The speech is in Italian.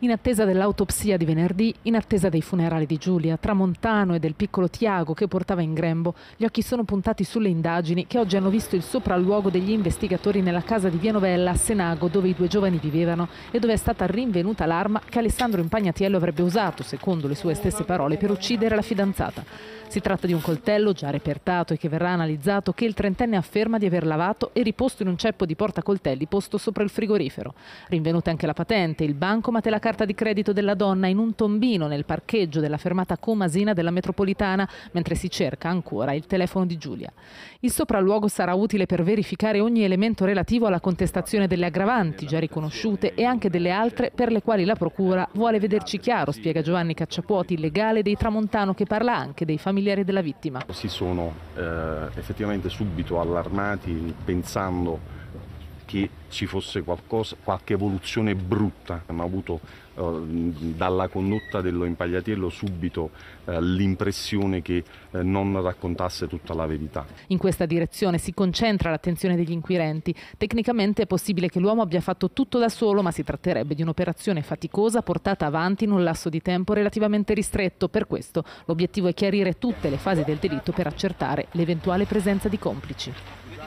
In attesa dell'autopsia di venerdì, in attesa dei funerali di Giulia, Tramontano e del piccolo Tiago che portava in grembo, gli occhi sono puntati sulle indagini che oggi hanno visto il sopralluogo degli investigatori nella casa di Via Novella a Senago dove i due giovani vivevano e dove è stata rinvenuta l'arma che Alessandro Impagnatiello avrebbe usato, secondo le sue stesse parole, per uccidere la fidanzata. Si tratta di un coltello già repertato e che verrà analizzato che il trentenne afferma di aver lavato e riposto in un ceppo di portacoltelli posto sopra il frigorifero. Rinvenute anche la patente, il bancomat e la carta di credito della donna in un tombino nel parcheggio della fermata Comasina della metropolitana, mentre si cerca ancora il telefono di Giulia. Il sopralluogo sarà utile per verificare ogni elemento relativo alla contestazione delle aggravanti già riconosciute e anche delle altre per le quali la Procura vuole vederci chiaro, spiega Giovanni Cacciapuoti, il legale dei Tramontano che parla anche dei familiari della vittima. Si sono eh, effettivamente subito allarmati pensando che ci fosse qualcosa, qualche evoluzione brutta. Abbiamo avuto eh, dalla condotta dello impagliatiello subito eh, l'impressione che eh, non raccontasse tutta la verità. In questa direzione si concentra l'attenzione degli inquirenti. Tecnicamente è possibile che l'uomo abbia fatto tutto da solo, ma si tratterebbe di un'operazione faticosa portata avanti in un lasso di tempo relativamente ristretto. Per questo l'obiettivo è chiarire tutte le fasi del delitto per accertare l'eventuale presenza di complici.